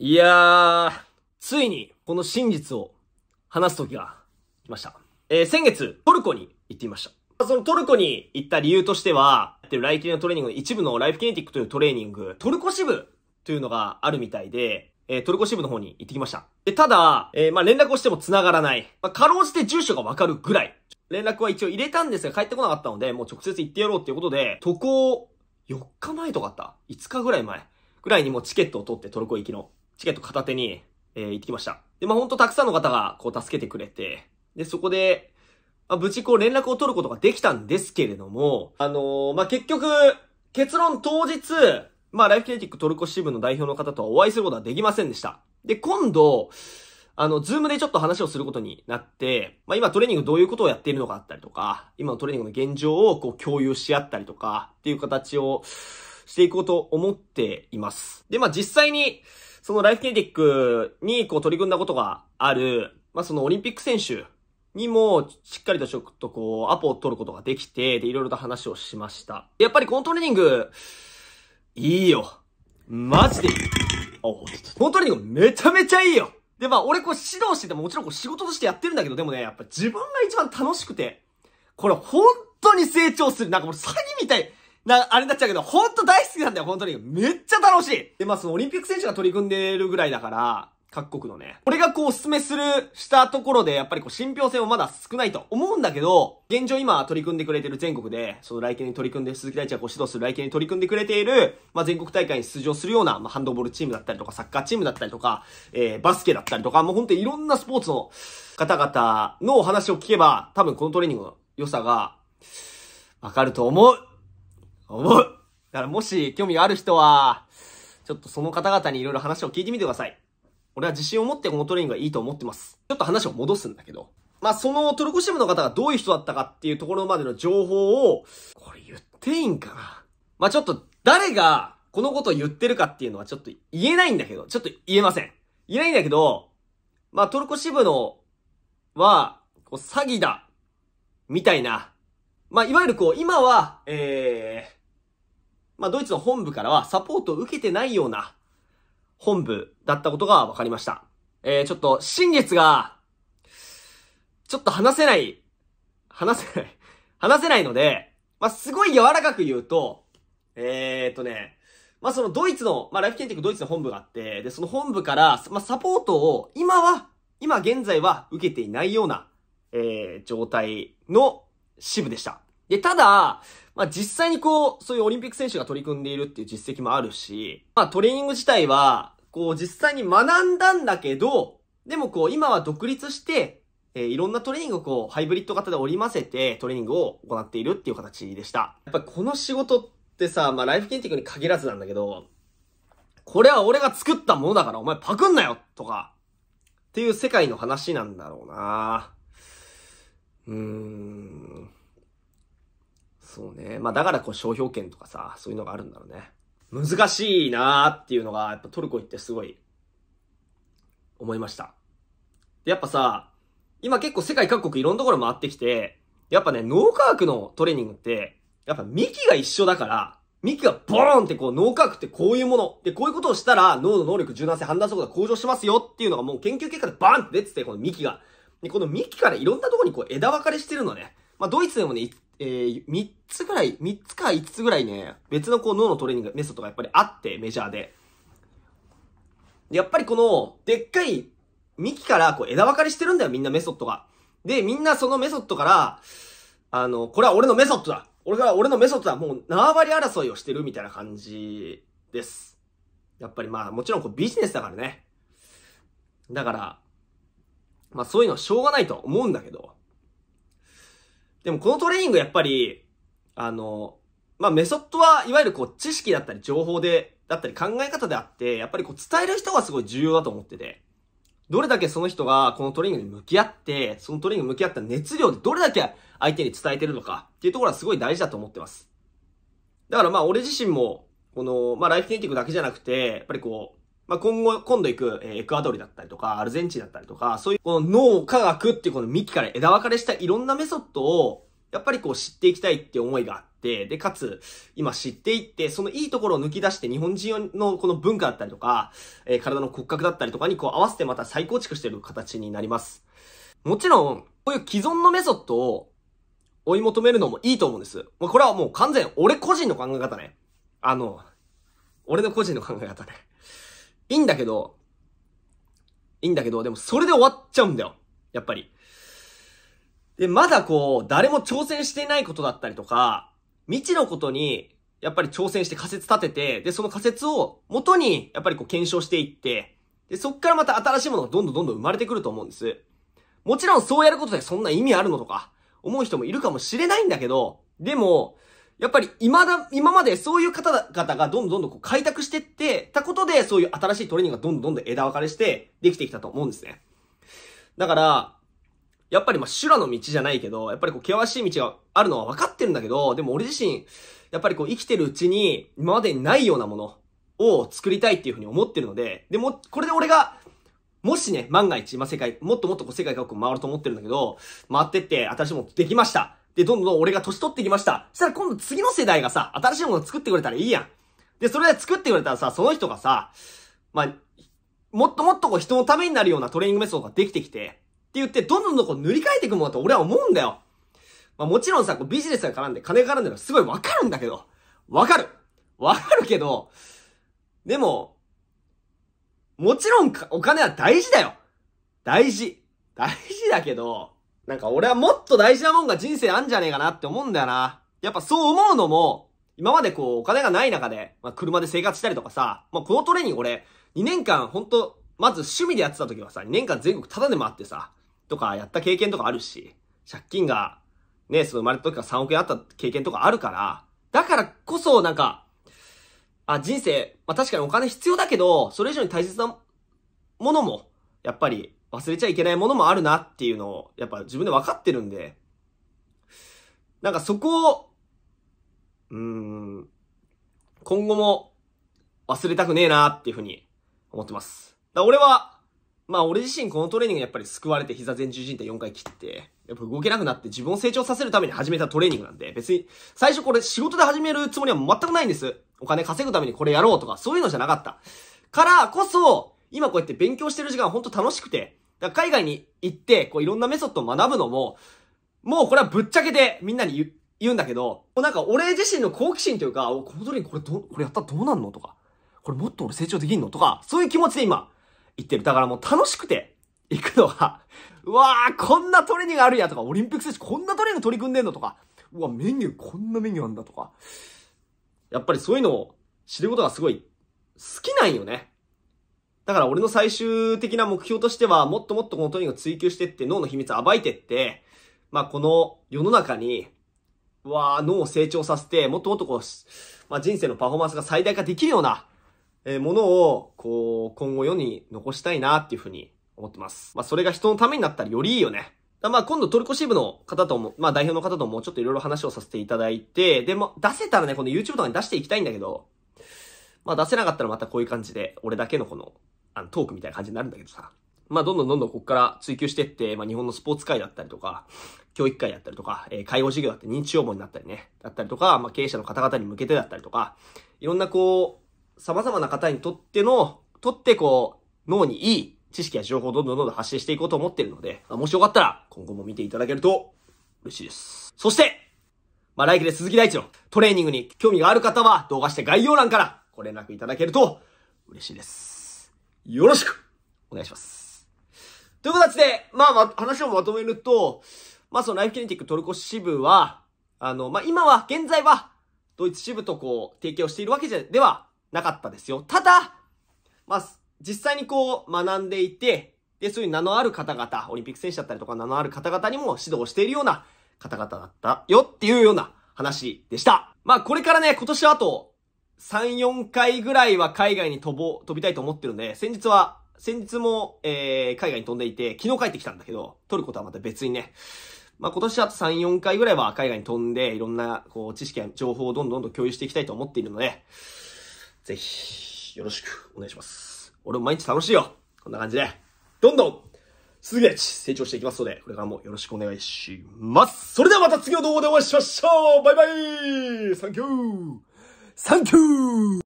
いやー、ついに、この真実を話す時が来ました。えー、先月、トルコに行っていました。そのトルコに行った理由としては、やってるライキリのトレーニングの一部のライフケネティックというトレーニング、トルコ支部というのがあるみたいで、えー、トルコ支部の方に行ってきました。で、ただ、えー、まあ、連絡をしても繋がらない。まあ、かろうじて住所がわかるぐらい。連絡は一応入れたんですが、帰ってこなかったので、もう直接行ってやろうっていうことで、渡航4日前とかあった ?5 日ぐらい前ぐらいにもうチケットを取ってトルコ行きの。チケット片手に、えー、行ってきました。で、まあ、ほんとたくさんの方が、こう、助けてくれて、で、そこで、まあ、無事こう、連絡を取ることができたんですけれども、あのー、まあ、結局、結論当日、まあ、ライフキネティックトルコ支部の代表の方とはお会いすることはできませんでした。で、今度、あの、ズームでちょっと話をすることになって、まあ、今トレーニングどういうことをやっているのかあったりとか、今のトレーニングの現状をこう共有し合ったりとか、っていう形をしていこうと思っています。で、まあ、実際に、そのライフキネティックにこう取り組んだことがある、まあ、そのオリンピック選手にも、しっかりとちょっとこう、アポを取ることができて、で、いろいろと話をしました。やっぱりこのトレーニング、いいよ。マジでいい。このトレーニングめちゃめちゃいいよで、まあ、俺こう指導しててももちろんこう仕事としてやってるんだけど、でもね、やっぱ自分が一番楽しくて、これ本当に成長する。なんかもう詐欺みたい。な、あれになっちゃうけど、ほんと大好きなんだよ、本当に。めっちゃ楽しい。で、まあそのオリンピック選手が取り組んでるぐらいだから、各国のね。これがこうおすすめする、したところで、やっぱりこう信憑性もまだ少ないと思うんだけど、現状今取り組んでくれてる全国で、その来県に取り組んで、鈴木大地がこう指導する来県に取り組んでくれている、まあ、全国大会に出場するような、まあ、ハンドボールチームだったりとか、サッカーチームだったりとか、えー、バスケだったりとか、もうほんといろんなスポーツの方々のお話を聞けば、多分このトレーニングの良さが、わかると思う思う。だからもし興味がある人は、ちょっとその方々にいろいろ話を聞いてみてください。俺は自信を持ってこのトレーニングがいいと思ってます。ちょっと話を戻すんだけど。まあ、そのトルコ支部の方がどういう人だったかっていうところまでの情報を、これ言っていいんかなまあ、ちょっと誰がこのことを言ってるかっていうのはちょっと言えないんだけど、ちょっと言えません。言えないんだけど、まあ、トルコ支部のは、こう詐欺だ、みたいなまあ、いわゆるこう、今は、ええー、まあ、ドイツの本部からはサポートを受けてないような本部だったことが分かりました。えー、ちょっと、新月が、ちょっと話せない、話せない、話せないので、まあ、すごい柔らかく言うと、えー、とね、まあ、そのドイツの、まあ、ライフケンティックドイツの本部があって、で、その本部から、まあ、サポートを今は、今現在は受けていないような、えー、状態の支部でした。で、ただ、まあ、実際にこう、そういうオリンピック選手が取り組んでいるっていう実績もあるし、まあ、トレーニング自体は、こう、実際に学んだんだけど、でもこう、今は独立して、えー、いろんなトレーニングをこう、ハイブリッド型で織り交ぜて、トレーニングを行っているっていう形でした。やっぱりこの仕事ってさ、まあ、ライフ建築に限らずなんだけど、これは俺が作ったものだからお前パクんなよとか、っていう世界の話なんだろうなうーん。そうね。まあだからこう商標権とかさ、そういうのがあるんだろうね。難しいなーっていうのが、やっぱトルコ行ってすごい、思いました。で、やっぱさ、今結構世界各国いろんなところ回ってきて、やっぱね、脳科学のトレーニングって、やっぱ幹が一緒だから、幹がボーンってこう脳科学ってこういうもの。で、こういうことをしたら脳の能力柔軟性判断速度が向上しますよっていうのがもう研究結果でバーンって出てて、この幹が。で、この幹からいろんなところにこう枝分かれしてるのね。まあ、ドイツでもね、えー、3つぐらい、3つか5つぐらいね、別のこう脳のトレーニングメソッドがやっぱりあって、メジャーで。やっぱりこの、でっかい幹からこう枝分かれしてるんだよ、みんなメソッドが。で、みんなそのメソッドから、あの、これは俺のメソッドだ俺が、俺のメソッドだもう縄張り争いをしてるみたいな感じです。やっぱりまあ、もちろんこうビジネスだからね。だから、まあそういうのはしょうがないと思うんだけど、でもこのトレーニングやっぱり、あの、まあ、メソッドはいわゆるこう知識だったり情報で、だったり考え方であって、やっぱりこう伝える人がすごい重要だと思ってて、どれだけその人がこのトレーニングに向き合って、そのトレーニングに向き合った熱量でどれだけ相手に伝えてるのかっていうところはすごい大事だと思ってます。だからまあ俺自身も、この、まあライフテンティングだけじゃなくて、やっぱりこう、まあ、今後、今度行く、えエクアドルだったりとか、アルゼンチンだったりとか、そういう、この脳科学っていうこの幹から枝分かれしたいろんなメソッドを、やっぱりこう知っていきたいって思いがあって、で、かつ、今知っていって、そのいいところを抜き出して、日本人のこの文化だったりとか、え体の骨格だったりとかにこう合わせてまた再構築してる形になります。もちろん、こういう既存のメソッドを追い求めるのもいいと思うんです。まあ、これはもう完全、俺個人の考え方ね。あの、俺の個人の考え方ね。いいんだけど、いいんだけど、でもそれで終わっちゃうんだよ。やっぱり。で、まだこう、誰も挑戦していないことだったりとか、未知のことに、やっぱり挑戦して仮説立てて、で、その仮説を元に、やっぱりこう検証していって、で、そっからまた新しいものがどんどんどんどん生まれてくると思うんです。もちろんそうやることでそんな意味あるのとか、思う人もいるかもしれないんだけど、でも、やっぱり今だ、今までそういう方々がどんどんどんどん開拓してってたことで、そういう新しいトレーニングがどんどんどん枝分かれしてできてきたと思うんですね。だから、やっぱりまあ修羅の道じゃないけど、やっぱりこう険しい道があるのは分かってるんだけど、でも俺自身、やっぱりこう生きてるうちに今までにないようなものを作りたいっていうふうに思ってるので、でも、これで俺が、もしね、万が一、まあ、世界、もっともっとこう世界各国回ると思ってるんだけど、回ってって新しいものできました。で、どんどん俺が年取ってきました。そしたら今度次の世代がさ、新しいものを作ってくれたらいいやん。で、それで作ってくれたらさ、その人がさ、まあ、もっともっとこう人のためになるようなトレーニングメソッドができてきて、って言って、どんどんどんこう塗り替えていくものと俺は思うんだよ。まあもちろんさ、こうビジネスが絡んで金が絡んでるのはすごいわかるんだけど、わかるわかるけど、でも、もちろんお金は大事だよ大事大事だけど、なんか俺はもっと大事なもんが人生あんじゃねえかなって思うんだよな。やっぱそう思うのも、今までこうお金がない中で、まあ、車で生活したりとかさ、まあ、このトレーニング俺、2年間ほんと、まず趣味でやってた時はさ、2年間全国タダでもあってさ、とかやった経験とかあるし、借金が、ね、その生まれた時から3億円あった経験とかあるから、だからこそなんか、あ、人生、まあ、確かにお金必要だけど、それ以上に大切なものも、やっぱり忘れちゃいけないものもあるなっていうのを、やっぱ自分で分かってるんで、なんかそこを、うーん、今後も忘れたくねえなっていうふうに思ってます。だ俺は、まあ俺自身このトレーニングやっぱり救われて膝前十字靭帯4回切って、やっぱ動けなくなって自分を成長させるために始めたトレーニングなんで、別に最初これ仕事で始めるつもりは全くないんです。お金稼ぐためにこれやろうとかそういうのじゃなかった。からこそ、今こうやって勉強してる時間ほんと楽しくて、海外に行って、こういろんなメソッドを学ぶのも、もうこれはぶっちゃけてみんなに言うんだけど、なんか俺自身の好奇心というか、このンクこれど、これやったらどうなんのとか、これもっと俺成長できんのとか、そういう気持ちで今、言ってる。だからもう楽しくて、行くのは、うわあこんなトレーニングあるやとか、オリンピック選手こんなトレーニング取り組んでんのとか、うわ、メニューこんなメニューあんだとか、やっぱりそういうのを知ることがすごい好きなんよね。だから俺の最終的な目標としては、もっともっとこのトニーを追求してって、脳の秘密を暴いてって、まあこの世の中に、わあ脳を成長させて、もっともっとこう、まあ人生のパフォーマンスが最大化できるような、えものを、こう、今後世に残したいなっていうふうに思ってます。まあそれが人のためになったらよりいいよね。まあ今度トルコ支部の方とも、まあ代表の方ともちょっといろいろ話をさせていただいて、でも、出せたらね、この YouTube とかに出していきたいんだけど、まあ出せなかったらまたこういう感じで、俺だけのこのあの、トークみたいな感じになるんだけどさ。まあ、どんどんどんどんこっから追求してって、まあ、日本のスポーツ界だったりとか、教育界だったりとか、えー、介護事業だって認知応募になったりね、だったりとか、まあ、経営者の方々に向けてだったりとか、いろんなこう、様々な方にとっての、とってこう、脳にいい知識や情報をどんどんどんどん発信していこうと思っているので、まあ、もしよかったら、今後も見ていただけると、嬉しいです。そして、まあ、来季で鈴木大地のトレーニングに興味がある方は、動画して概要欄からご連絡いただけると、嬉しいです。よろしくお願いします。という形で、まあ、ま話をまとめると、まあ、そのライフキネティックトルコ支部は、あの、まあ、今は、現在は、ドイツ支部とこう、提携をしているわけじゃ、ではなかったですよ。ただ、まあ、実際にこう、学んでいて、で、そういう名のある方々、オリンピック選手だったりとか名のある方々にも指導しているような方々だったよっていうような話でした。まあ、これからね、今年はあと3、4回ぐらいは海外に飛ぼ、飛びたいと思ってるんで、先日は、先日も、えー、海外に飛んでいて、昨日帰ってきたんだけど、撮ることはまた別にね、まあ、今年あと3、4回ぐらいは海外に飛んで、いろんな、こう、知識や情報をどんどんどん共有していきたいと思っているので、ぜひ、よろしくお願いします。俺も毎日楽しいよこんな感じで、どんどん、すぐえち、成長していきますので、これからもよろしくお願いしますそれではまた次の動画でお会いしましょうバイバイサンキューサンキュー